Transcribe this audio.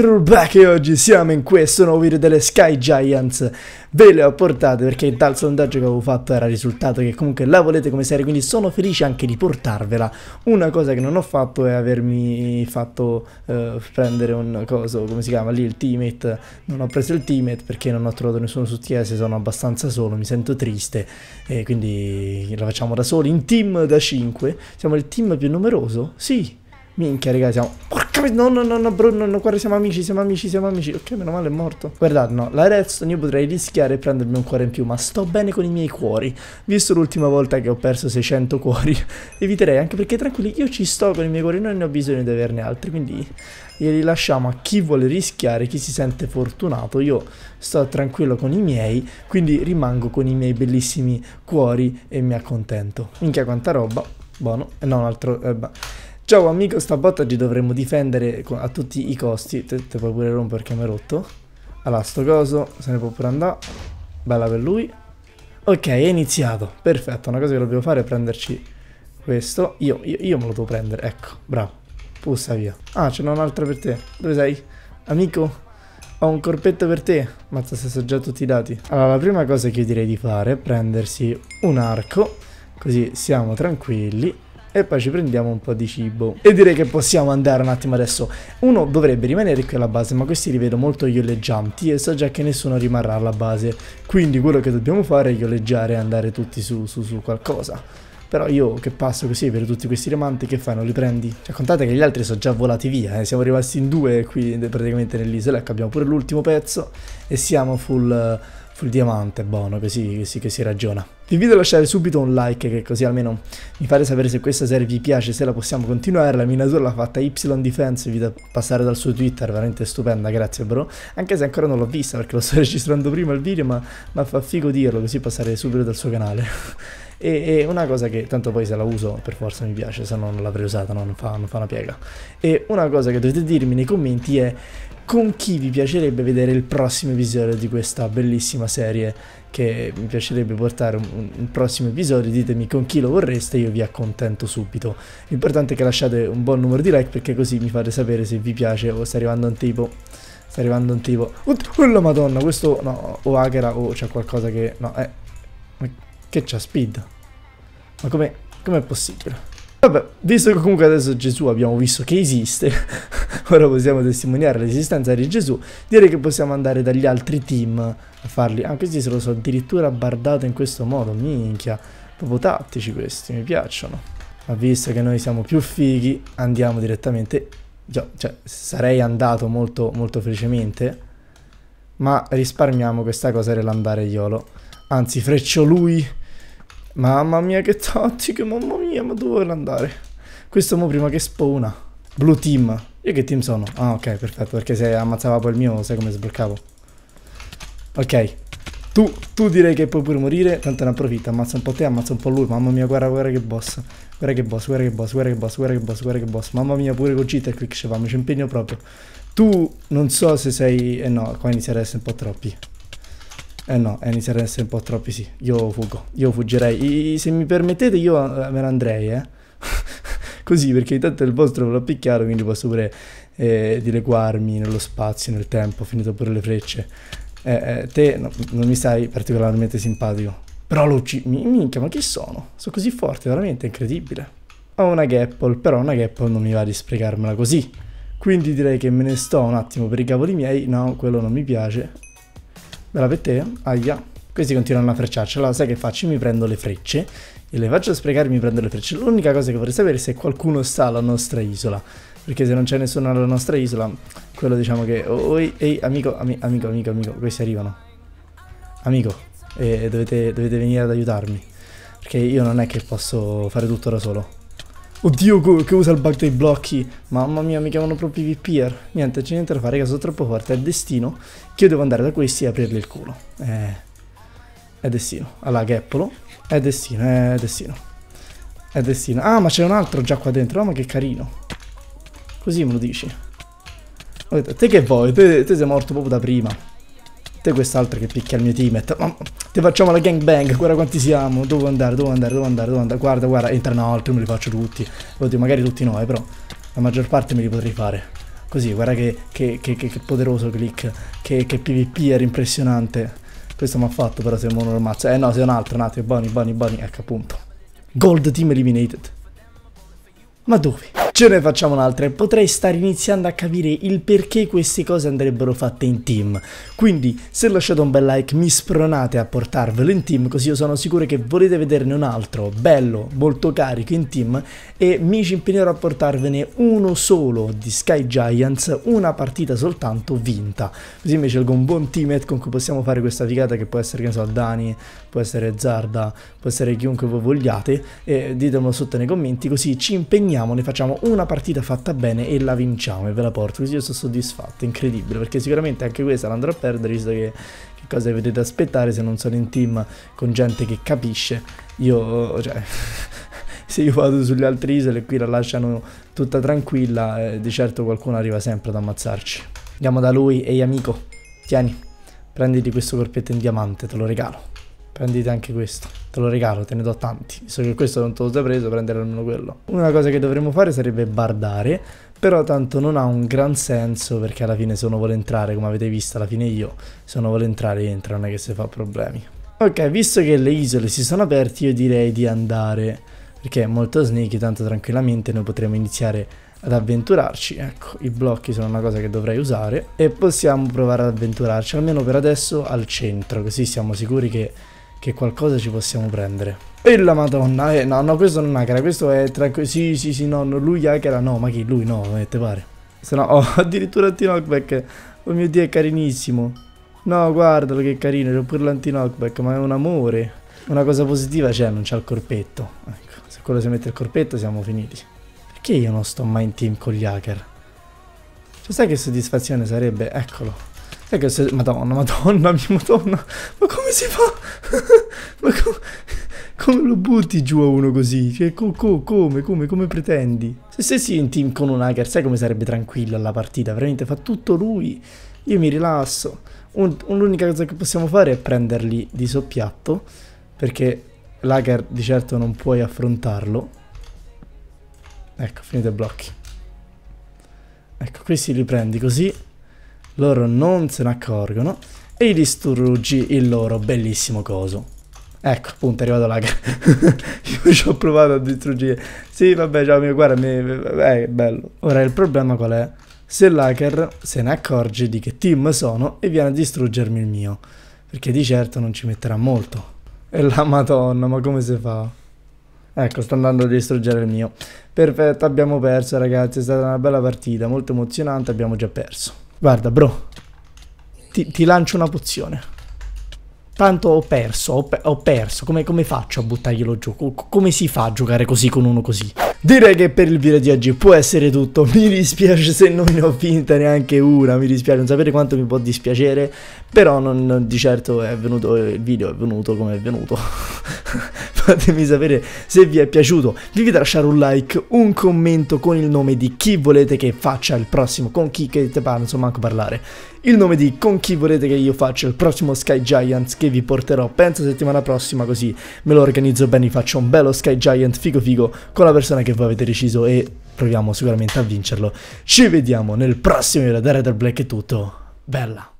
is back e oggi siamo in questo nuovo video delle Sky Giants Ve le ho portate perché dal sondaggio che avevo fatto era risultato che comunque la volete come serie Quindi sono felice anche di portarvela Una cosa che non ho fatto è avermi fatto eh, prendere un coso, come si chiama lì, il teammate Non ho preso il teammate perché non ho trovato nessuno su TS, sono abbastanza solo, mi sento triste E quindi la facciamo da soli in team da 5 Siamo il team più numeroso? Sì Minchia, raga, siamo... Porca... No, no, no, no, Bruno, no, guarda, siamo amici, siamo amici, siamo amici. Ok, meno male è morto. Guardate, no, la redstone io potrei rischiare e prendermi un cuore in più, ma sto bene con i miei cuori. Visto l'ultima volta che ho perso 600 cuori, eviterei, anche perché tranquilli, io ci sto con i miei cuori, non ne ho bisogno di averne altri, quindi li lasciamo a chi vuole rischiare, chi si sente fortunato. Io sto tranquillo con i miei, quindi rimango con i miei bellissimi cuori e mi accontento. Minchia, quanta roba. Buono. Eh, no, un altro... Eh, Ciao amico, stavolta ci dovremmo difendere a tutti i costi. Te, te puoi pure rompere perché mi hai rotto. Allora, sto coso se ne può pure andare. Bella per lui. Ok, è iniziato. Perfetto, una cosa che dobbiamo fare è prenderci questo. Io, io, io me lo devo prendere, ecco, bravo. Pussa via. Ah, ce n'è un'altra per te. Dove sei? Amico, ho un corpetto per te. Mazza, se so già tutti i dati. Allora, la prima cosa che io direi di fare è prendersi un arco. Così siamo tranquilli e poi ci prendiamo un po' di cibo. E direi che possiamo andare un attimo adesso. Uno dovrebbe rimanere qui alla base, ma questi li vedo molto ioleggianti e so già che nessuno rimarrà alla base. Quindi quello che dobbiamo fare è ioleggiare e andare tutti su, su, su qualcosa. Però io che passo così per tutti questi diamanti, che fai? Non li prendi? Cioè, contate che gli altri sono già volati via, eh? siamo rimasti in due qui praticamente nell'isola, ecco abbiamo pure l'ultimo pezzo e siamo full... Uh, Full diamante buono, così, così che si ragiona. Vi invito a lasciare subito un like, che così almeno mi fate sapere se questa serie vi piace, se la possiamo continuare. La miniatura l'ha fatta YDefense, vi da passare dal suo Twitter, veramente stupenda, grazie bro. Anche se ancora non l'ho vista perché lo sto registrando prima il video, ma, ma fa figo dirlo, così passare subito dal suo canale. e, e, una cosa che, tanto poi se la uso per forza mi piace, se no non l'avrei usata, no, non, fa, non fa una piega. E una cosa che dovete dirmi nei commenti è con chi vi piacerebbe vedere il prossimo episodio di questa bellissima serie che mi piacerebbe portare un, un, prossimo episodio, ditemi con chi lo vorreste, io vi accontento subito. L'importante è che lasciate un buon numero di like perché così mi fate sapere se vi piace o sta arrivando un tipo... Sta arrivando un tipo... Oh, oh la madonna, questo... No, o hackera o c'è qualcosa che... No, eh... Che c'ha speed? Ma come... Com'è possibile? Vabbè, visto che comunque adesso Gesù abbiamo visto che esiste... ora possiamo testimoniare l'esistenza di Gesù, direi che possiamo andare dagli altri team a farli. anche questi se lo so addirittura bardato in questo modo, minchia. Proprio tattici questi, mi piacciono. Ma visto che noi siamo più fighi, andiamo direttamente... Io, cioè, sarei andato molto, molto felicemente, ma risparmiamo questa cosa dell'andare Iolo. Anzi, freccio lui... Mamma mia che tattiche, mamma mia, ma dove vuole andare? Questo mo prima che spawna. Blue team. Io che team sono? Ah, ok, perfetto, perché se ammazzava poi il mio, sai come sbloccavo. Ok. Tu, tu direi che puoi pure morire, tanto ne approfitta, ammazza un po' te, ammazza un po' lui, mamma mia, guarda, guarda che boss. Guarda che boss, guarda che boss, guarda che boss, guarda che boss, guarda che boss. Mamma mia, pure con cheater click ci ci impegno proprio. Tu non so se sei... Eh no, qua inizierà a essere un po' troppi. Eh no, eh, inizierà a essere un po' troppi, sì. Io fuggo, io fuggerei. I, se mi permettete io eh, me ne andrei, eh così perché intanto il vostro ve l'ho picchiato quindi posso pure eh, dileguarmi nello spazio, nel tempo, finito pure le frecce. Eh, eh, te no, non mi stai particolarmente simpatico, però lo uccidi, minchia ma chi sono? Sono così forte, veramente incredibile. Ho una Gapple, però una Gapple non mi va di sprecarmela così. Quindi direi che me ne sto un attimo per i cavoli miei, no, quello non mi piace. Bella per te, aia. Questi continuano a frecciarci. Allora, sai che faccio? mi prendo le frecce e le faccio sprecare, mi prendo le frecce. L'unica cosa che vorrei sapere è se qualcuno sta alla nostra isola. Perché se non c'è nessuno alla nostra isola, quello diciamo che. Oh, oh, ehi, amico, ami, amico, amico, amico, questi arrivano. Amico, eh, dovete, dovete venire ad aiutarmi. Perché io non è che posso fare tutto da solo. Oddio che usa il bug dei blocchi Mamma mia mi chiamano proprio PvPer Niente c'è niente da fare che sono troppo forte È destino che io devo andare da questi e aprirgli il culo Eh è destino. Alla Gheppolo. È destino, è destino. È destino. Ah, ma c'è un altro già qua dentro. Oh, ma che carino. Così me lo dici. Detto, te che vuoi? Te, te sei morto proprio da prima. Te quest'altro che picchia il mio team. Ma te facciamo la gangbang. Guarda quanti siamo. Dove andare, dove andare, dove andare, dove andare. Guarda, guarda. Entrano altri, me li faccio tutti. Oddio, magari tutti noi, però. La maggior parte me li potrei fare. Così, guarda che, che, che, che poderoso click. Che, che PvP era impressionante. Questo mi ha fatto però se uno lo mazzo. Eh no, sei un altro, un altro. Boni, boni, Ecco appunto. Gold Team Eliminated. Ma dove? Ce ne facciamo un'altra e potrei stare iniziando a capire il perché queste cose andrebbero fatte in team. Quindi se lasciate un bel like mi spronate a portarvelo in team così io sono sicuro che volete vederne un altro, bello, molto carico in team e mi ci impegnerò a portarvene uno solo di Sky Giants, una partita soltanto vinta. Così invece scelgo un buon teammate con cui possiamo fare questa figata che può essere, che ne so, Dani, può essere Zarda, può essere chiunque voi vogliate e ditemelo sotto nei commenti così ci impegniamo, ne facciamo una partita fatta bene e la vinciamo e ve la porto, così io sono soddisfatto, incredibile, perché sicuramente anche questa l'andrò a perdere, visto che, che cosa vi potete aspettare se non sono in team con gente che capisce, io, cioè... se io vado sulle altre isole e qui la lasciano tutta tranquilla, eh, di certo qualcuno arriva sempre ad ammazzarci. Andiamo da lui, ehi amico, tieni, prenditi questo corpetto in diamante, te lo regalo. Prendete anche questo. Te lo regalo, te ne do tanti. Visto che questo non te lo sei preso, prendere almeno quello. Una cosa che dovremmo fare sarebbe bardare. Però tanto non ha un gran senso perché alla fine se uno vuole entrare, come avete visto, alla fine io, se uno vuole entrare entra, non è che se fa problemi. Ok, visto che le isole si sono aperte, io direi di andare, perché è molto sneaky, tanto tranquillamente noi potremo iniziare ad avventurarci. Ecco, i blocchi sono una cosa che dovrei usare e possiamo provare ad avventurarci, almeno per adesso al centro, così siamo sicuri che che qualcosa ci possiamo prendere. E la madonna, eh, no, no, questo non è hacker, questo è tranquillo, sì, sì, sì, no, no lui hacker, no, ma chi, lui no, eh, te pare. Se no, oh, addirittura anti-knockback, oh mio Dio, è carinissimo. No, guardalo che carino, c'è pure l'anti-knockback, ma è un amore. Una cosa positiva c'è, non c'ha il corpetto. Ecco, se quello si mette il corpetto siamo finiti. Perché io non sto mai in team con gli hacker? Cioè, sai che soddisfazione sarebbe? Eccolo. Sai che se... Madonna, madonna, mia madonna. Ma come si fa? ma com... come lo butti giù a uno così? Cioè, co co come, come, come pretendi? Se stessi in team con un hacker, sai come sarebbe tranquillo alla partita? Veramente fa tutto lui. Io mi rilasso. Un, l'unica cosa che possiamo fare è prenderli di soppiatto, perché l'hacker di certo non puoi affrontarlo. Ecco, finite i blocchi. Ecco, questi li prendi così loro non se ne accorgono e gli distruggi il loro bellissimo coso. Ecco, appunto, è arrivato lag. Io ci ho provato a distruggere. Sì, vabbè, ciao mio, guarda, mi... Eh, è bello. Ora, il problema qual è? Se l'hacker se ne accorge di che team sono e viene a distruggermi il mio. Perché di certo non ci metterà molto. E la madonna, ma come si fa? Ecco, sto andando a distruggere il mio. Perfetto, abbiamo perso ragazzi, è stata una bella partita, molto emozionante, abbiamo già perso. Guarda, bro. Ti, ti lancio una pozione. Tanto ho perso, ho, pe ho perso. Come, come, faccio a buttarglielo giù? Co come si fa a giocare così con uno così? Direi che per il video di oggi può essere tutto, mi dispiace se non ne ho finta neanche una, mi dispiace non sapere quanto mi può dispiacere, però non, non, di certo è venuto il video, è venuto come è venuto. fatemi sapere se vi è piaciuto, vi invito a lasciare un like, un commento con il nome di chi volete che faccia il prossimo, con chi che te parla, insomma, anche parlare, il nome di con chi volete che io faccia il prossimo Sky Giants che vi porterò, penso settimana prossima, così me lo organizzo bene, faccio un bello Sky Giant figo figo con la persona che voi avete deciso e proviamo sicuramente a vincerlo. Ci vediamo nel prossimo video da Red Black è tutto, bella!